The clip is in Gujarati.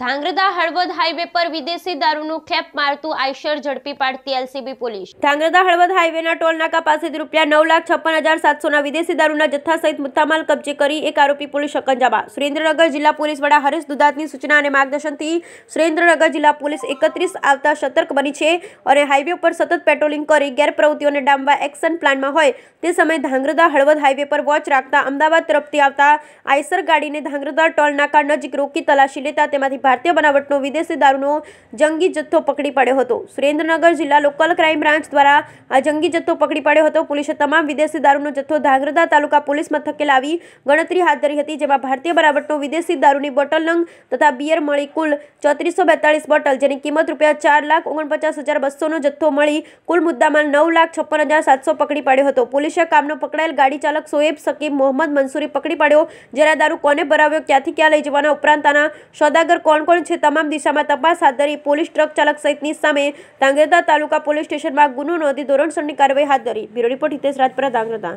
ધાંગ્રધા હળવદ હાઈવે પર વિદેશી દારૂનું ખેપ મારતું આઈશર ઝડપી પાડતી એલસીબી પોલીસ ધાંગ્રધા હળવદ હાઈવેના ટોલ નાકા પાસેથી રૂપિયા નવ લાખ છપ્પન હજાર સાતસોના વિદેશી દારૂના જથ્થા સહિત મુદ્દામાલ કબજે કરી એક આરોપી પોલીસ શકંજામાં સુરેન્દ્રનગર જિલ્લા પોલીસ વડા હરીશ દુધાતની સૂચના અને માર્ગદર્શનથી સુરેન્દ્રનગર જિલ્લા પોલીસ એકત્રીસ આવતા સતર્ક બની છે અને હાઈવે પર સતત પેટ્રોલિંગ કરી ગેરપ્રવૃત્તિઓને ડામવા એક્શન પ્લાનમાં હોય તે સમયે ધાંગ્રધા હળવદ હાઈવે પર વોચ રાખતા અમદાવાદ તરફથી આવતા આઈસર ગાડીને ધાંગ્રધા ટોલ નાકા નજીક રોકી તલાશી લેતા તેમાંથી ભારતીય બનાવટનો વિદેશી દારૂનો જંગી જથ્થો પકડી પાડ્યો હતો સુરેન્દ્રનગર જિલ્લા લોકલ ક્રાઇમ બ્રાન્ચ દ્વારા આ જંગી જથ્થો પકડી પાડ્યો હતો પોલીસે તમામ વિદેશી દારૂનો જથ્થો ધાંગરધા તાલુકા પોલીસ મથકે લાવી ગણતરી હાથ ધરી હતી જેમાં ભારતીય બનાવટનો વિદેશી દારૂની બોટલ નંગ તથા બિયર મળી કુલ ચોત્રીસો બોટલ જેની કિંમત રૂપિયા ચાર લાખ ઓગણપચાસ હજાર બસોનો જથ્થો મળી કુલ મુદ્દામાં નવ લાખ છપ્પન હજાર સાતસો પકડી પાડ્યો હતો પોલીસે કામનો પકડાયેલ ગાડી ચાલક સોએબ સકીમ મોહમ્મદ મંસૂરી પકડી પાડ્યો જ્યારે દારૂ કોને ભરાવ્યો ક્યાંથી ક્યાં લઈ જવાના ઉપરાંત આના સોદાગર કોણ કોણ કોણ છે તમામ દિશામાં તપાસ હાથ ધરી પોલીસ ટ્રક ચાલક સહિતની સામે ધાંગધ્રા તાલુકા પોલીસ સ્ટેશનમાં ગુનો નોંધી ધોરણસરની કાર્યવાહી હાથ ધરી બ્યુરો રિપોર્ટ હિતેશ રાજપરા ધાંગધ્રા